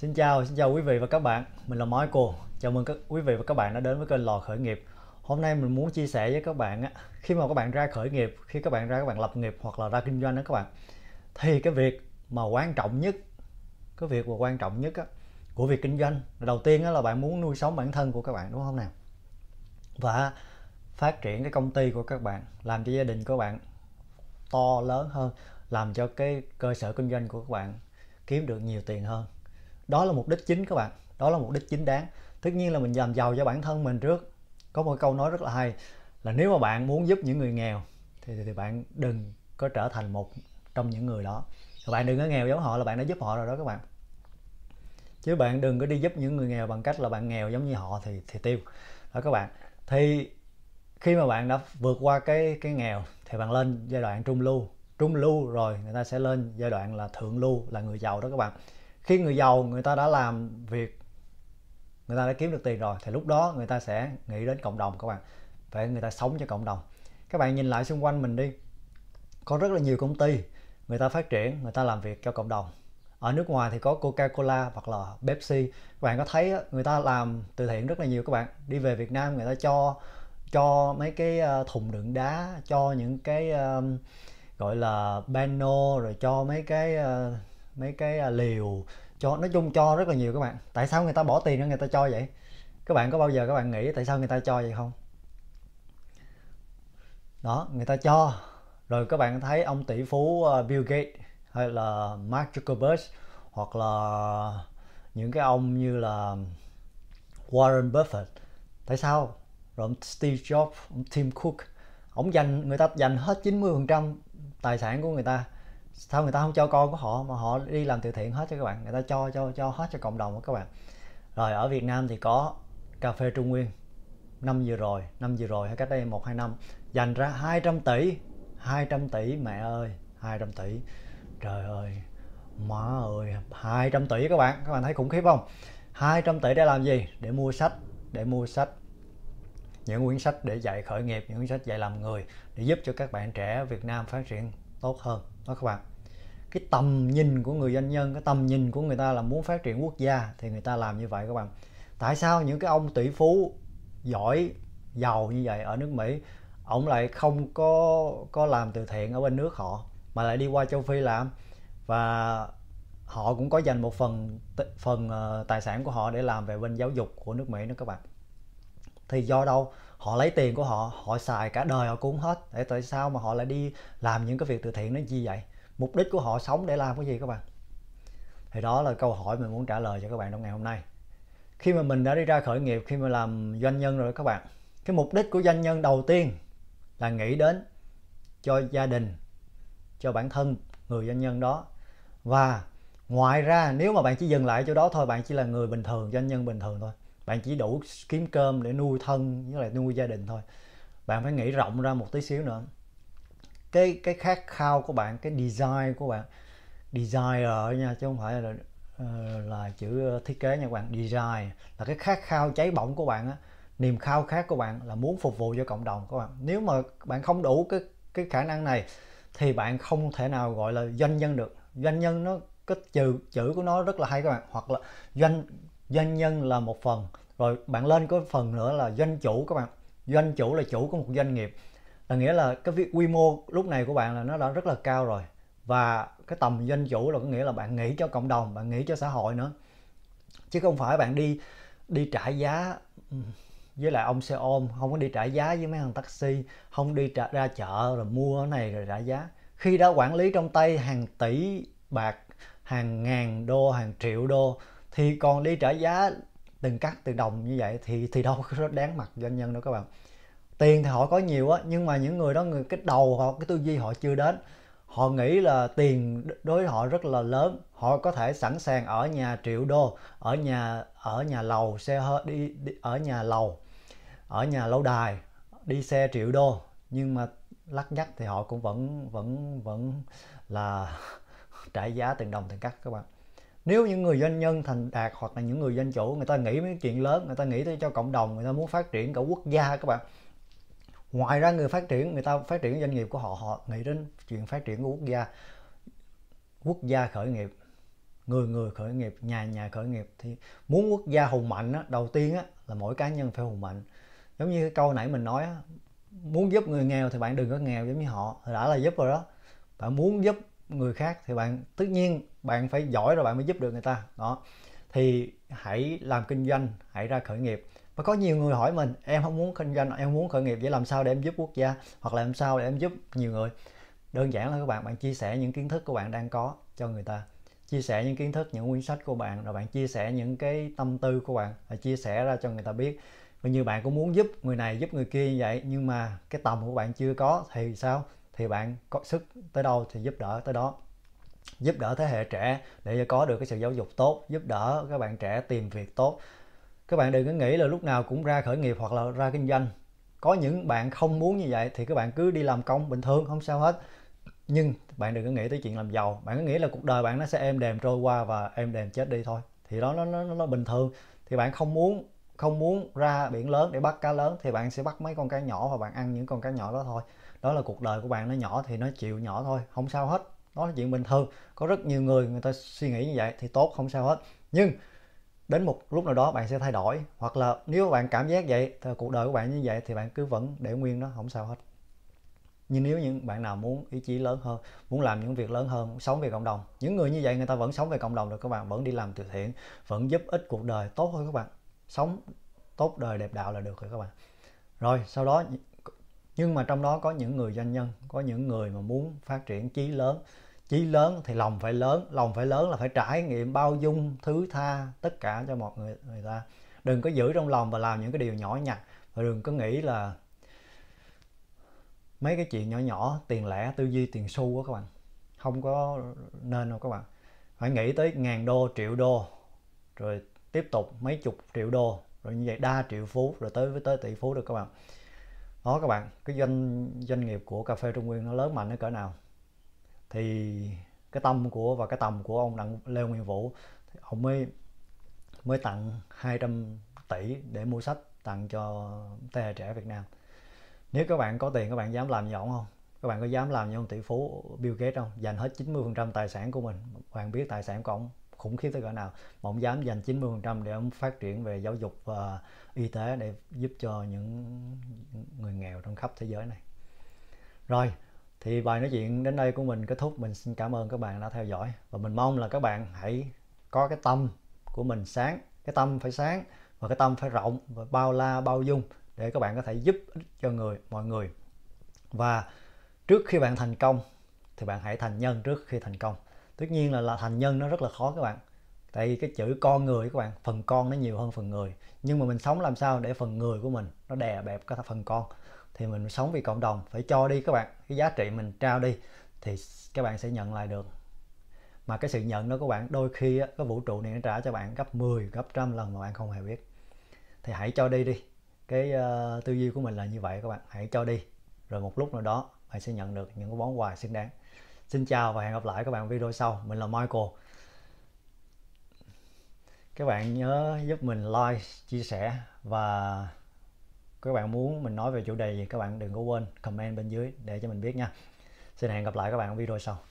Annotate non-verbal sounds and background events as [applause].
Xin chào, xin chào quý vị và các bạn. Mình là Michael. Chào mừng các quý vị và các bạn đã đến với kênh Lò khởi nghiệp. Hôm nay mình muốn chia sẻ với các bạn á, khi mà các bạn ra khởi nghiệp, khi các bạn ra các bạn lập nghiệp hoặc là ra kinh doanh đó các bạn thì cái việc mà quan trọng nhất cái việc mà quan trọng nhất á, của việc kinh doanh đầu tiên á, là bạn muốn nuôi sống bản thân của các bạn đúng không nào và phát triển cái công ty của các bạn làm cho gia đình của bạn to lớn hơn làm cho cái cơ sở kinh doanh của các bạn kiếm được nhiều tiền hơn đó là mục đích chính các bạn đó là mục đích chính đáng tất nhiên là mình làm giàu cho bản thân mình trước có một câu nói rất là hay là nếu mà bạn muốn giúp những người nghèo thì, thì, thì bạn đừng có trở thành một trong những người đó bạn đừng có nghèo giống họ là bạn đã giúp họ rồi đó các bạn chứ bạn đừng có đi giúp những người nghèo bằng cách là bạn nghèo giống như họ thì thì tiêu đó các bạn thì khi mà bạn đã vượt qua cái cái nghèo thì bạn lên giai đoạn trung lưu trung lưu rồi người ta sẽ lên giai đoạn là thượng lưu là người giàu đó các bạn khi người giàu người ta đã làm việc người ta đã kiếm được tiền rồi thì lúc đó người ta sẽ nghĩ đến cộng đồng các bạn phải người ta sống cho cộng đồng các bạn nhìn lại xung quanh mình đi có rất là nhiều công ty người ta phát triển người ta làm việc cho cộng đồng ở nước ngoài thì có Coca Cola hoặc là Pepsi các bạn có thấy người ta làm từ thiện rất là nhiều các bạn đi về Việt Nam người ta cho cho mấy cái ờ, thùng đựng đá cho những cái gọi là bano rồi cho mấy cái ờ, mấy cái à, liều cho nói chung cho rất là nhiều các bạn tại sao người ta bỏ tiền ra người ta cho vậy các bạn có bao giờ các bạn nghĩ tại sao người ta cho vậy không đó người ta cho rồi các bạn thấy ông tỷ phú à, Bill Gates hay là Mark Zuckerberg hoặc là những cái ông như là Warren Buffett tại sao rồi ông Steve Jobs ông Tim Cook ông dành người ta dành hết 90% tài sản của người ta sao người ta không cho con của họ mà họ đi làm từ thiện hết cho các bạn người ta cho cho cho hết cho cộng đồng của các bạn rồi ở Việt Nam thì có cà phê Trung Nguyên năm vừa rồi năm vừa rồi hay cách đây một hai năm dành ra 200 tỷ 200 tỷ mẹ ơi 200 tỷ trời ơi má ơi 200 tỷ các bạn các bạn thấy khủng khiếp không 200 tỷ để làm gì để mua sách để mua sách những quyển sách để dạy khởi nghiệp những quyển sách dạy làm người để giúp cho các bạn trẻ Việt Nam phát triển tốt hơn đó các bạn cái tầm nhìn của người doanh nhân cái tầm nhìn của người ta là muốn phát triển quốc gia thì người ta làm như vậy các bạn tại sao những cái ông tỷ phú giỏi giàu như vậy ở nước mỹ ông lại không có có làm từ thiện ở bên nước họ mà lại đi qua châu phi làm và họ cũng có dành một phần phần ờ, tài sản của họ để làm về bên giáo dục của nước mỹ nữa các bạn thì do đâu họ lấy tiền của họ họ xài cả đời họ cũng hết để tại sao mà họ lại đi làm những cái việc từ thiện nó chi vậy mục đích của họ sống để làm cái gì các bạn thì đó là câu hỏi mình muốn trả lời cho các bạn trong ngày hôm nay khi mà mình đã đi ra khởi nghiệp khi mà làm doanh nhân rồi các bạn cái mục đích của doanh nhân đầu tiên là nghĩ đến cho gia đình cho bản thân người doanh nhân đó và ngoài ra nếu mà bạn chỉ dừng lại chỗ đó thôi bạn chỉ là người bình thường doanh nhân bình thường thôi bạn chỉ đủ kiếm cơm để nuôi thân với lại nuôi gia đình thôi bạn phải nghĩ rộng ra một tí xíu nữa cái cái khát khao của bạn cái design của bạn desire nha chứ không phải là ờ, là chữ thiết kế nha các bạn design là cái khát khao cháy bỏng của bạn á niềm khao khát của bạn là muốn phục vụ cho cộng đồng các bạn nếu mà bạn không đủ cái cái khả năng này thì bạn không thể nào gọi là doanh nhân được doanh nhân nó cái chữ chữ của nó rất là hay các bạn hoặc là doanh doanh nhân là một phần rồi bạn lên có phần nữa là doanh chủ các bạn doanh chủ là chủ của một doanh nghiệp là nghĩa là cái việc quy mô lúc này của bạn là nó đã rất là cao rồi và cái tầm doanh chủ là có nghĩa là bạn nghĩ cho cộng đồng bạn nghĩ cho xã hội nữa chứ không phải bạn đi đi trả giá với lại ông xe ôm không có đi trả giá với mấy thằng taxi không đi trả, ra chợ rồi mua cái này rồi trả giá khi đã quản lý trong tay hàng tỷ bạc hàng ngàn đô hàng triệu đô thì còn đi trả giá từng cắt từng đồng như vậy thì thì đâu có rất đáng mặt doanh nhân đâu các bạn tiền thì họ có nhiều á nhưng mà những người đó người cái đầu họ cái tư duy họ chưa đến họ nghĩ là tiền đối với họ rất là lớn họ có thể sẵn sàng ở nhà triệu đô ở nhà ở nhà lầu xe hơi đi, đi ở nhà lầu ở nhà lâu đài đi xe triệu đô nhưng mà lắc nhắc thì họ cũng vẫn vẫn vẫn là [laughs] trả giá từng đồng từng cắt các bạn nếu những người doanh nhân thành đạt hoặc là những người dân chủ người ta nghĩ mấy chuyện lớn người ta nghĩ tới cho cộng đồng người ta muốn phát triển cả quốc gia các bạn ngoài ra người phát triển người ta phát triển doanh nghiệp của họ họ nghĩ đến chuyện phát triển của quốc gia quốc gia khởi nghiệp người người khởi nghiệp nhà nhà khởi nghiệp thì muốn quốc gia hùng mạnh á, đầu tiên á, là mỗi cá nhân phải hùng mạnh giống như cái câu nãy mình nói á, muốn giúp người nghèo thì bạn đừng có nghèo giống như họ đã là giúp rồi đó bạn muốn giúp người khác thì bạn tất nhiên bạn phải giỏi rồi bạn mới giúp được người ta đó thì hãy làm kinh doanh hãy ra khởi nghiệp và có nhiều người hỏi mình em không muốn kinh doanh em muốn khởi nghiệp vậy làm sao để em giúp quốc gia hoặc là làm sao để em giúp nhiều người đơn giản là các bạn bạn chia sẻ những kiến thức của bạn đang có cho người ta chia sẻ những kiến thức những quyển sách của bạn rồi bạn chia sẻ những cái tâm tư của bạn và chia sẻ ra cho người ta biết và nhiều bạn cũng muốn giúp người này giúp người kia như vậy nhưng mà cái tầm của bạn chưa có thì sao thì bạn có sức tới đâu thì giúp đỡ tới đó giúp đỡ thế hệ trẻ để có được cái sự giáo dục tốt giúp đỡ các bạn trẻ tìm việc tốt các bạn đừng có nghĩ là lúc nào cũng ra khởi nghiệp hoặc là ra kinh doanh có những bạn không muốn như vậy thì các bạn cứ đi làm công bình thường không sao hết nhưng bạn đừng có nghĩ tới chuyện làm giàu bạn cứ nghĩ là cuộc đời bạn nó sẽ êm đềm trôi qua và êm đềm chết đi thôi thì đó nó nó nó bình thường thì bạn không muốn không muốn ra biển lớn để bắt cá lớn thì bạn sẽ bắt mấy con cá nhỏ và bạn ăn những con cá nhỏ đó thôi đó là cuộc đời của bạn nó nhỏ thì nó chịu nhỏ thôi không sao hết đó là chuyện bình thường có rất nhiều người người ta suy nghĩ như vậy thì tốt không sao hết nhưng đến một lúc nào đó bạn sẽ thay đổi hoặc là nếu bạn cảm giác vậy thì cuộc đời của bạn như vậy thì bạn cứ vẫn để nguyên nó không sao hết nhưng nếu những bạn nào muốn ý chí lớn hơn muốn làm những việc lớn hơn sống về cộng đồng những người như vậy người ta vẫn sống về cộng đồng được các bạn vẫn đi làm từ thiện vẫn giúp ích cuộc đời tốt hơn các bạn sống tốt đời đẹp đạo là được rồi các bạn rồi sau đó nhưng mà trong đó có những người doanh nhân có những người mà muốn phát triển chí lớn chí lớn thì lòng phải lớn lòng phải lớn là phải trải nghiệm bao dung thứ tha tất cả cho một người người ta đừng có giữ trong lòng và làm những cái điều nhỏ nhặt và đừng có nghĩ là mấy cái chuyện nhỏ nhỏ tiền lẻ tư duy tiền xu á các bạn không có nên đâu các bạn phải nghĩ tới ngàn đô triệu đô rồi tiếp tục mấy chục triệu đô rồi như vậy đa triệu phú rồi tới với tới tỷ phú được các bạn đó các bạn cái doanh doanh nghiệp của cà phê Trung Nguyên nó lớn mạnh đến cỡ nào thì cái tâm của và cái tầm của ông Đặng Lê Nguyên Vũ ông mới mới tặng 200 tỷ để mua sách tặng cho thế hệ trẻ Việt Nam nếu các bạn có tiền các bạn dám làm như ông không các bạn có dám làm như ông tỷ phú Bill Gates không dành hết 90% tài sản của mình bạn biết tài sản của ông khủng khiếp tới cỡ nào mà ông dám dành 90% để ông phát triển về giáo dục và y tế để giúp cho những người nghèo trong khắp thế giới này rồi thì bài nói chuyện đến đây của mình kết thúc mình xin cảm ơn các bạn đã theo dõi và mình mong là các bạn hãy có cái tâm của mình sáng cái tâm phải sáng và cái tâm phải rộng và bao la bao dung để các bạn có thể giúp cho người mọi người và trước khi bạn thành công thì bạn hãy thành nhân trước khi thành công tất nhiên là là thành nhân nó rất là khó các bạn tại vì cái chữ con người các bạn phần con nó nhiều hơn phần người nhưng mà mình sống làm sao để phần người của mình nó đè bẹp cái phần con thì mình sống vì cộng đồng phải cho đi các bạn cái giá trị mình trao đi thì các bạn sẽ nhận lại được mà cái sự nhận đó các bạn đôi khi á, cái vũ trụ này nó trả cho bạn gấp 10 gấp trăm lần mà bạn không hề biết thì hãy cho đi đi cái uh, tư duy của mình là như vậy các bạn hãy cho đi rồi một lúc nào đó bạn sẽ nhận được những cái món quà xứng đáng Xin chào và hẹn gặp lại các bạn video sau. Mình là Michael. Các bạn nhớ giúp mình like, chia sẻ và các bạn muốn mình nói về chủ đề gì các bạn đừng có quên comment bên dưới để cho mình biết nha. Xin hẹn gặp lại các bạn video sau.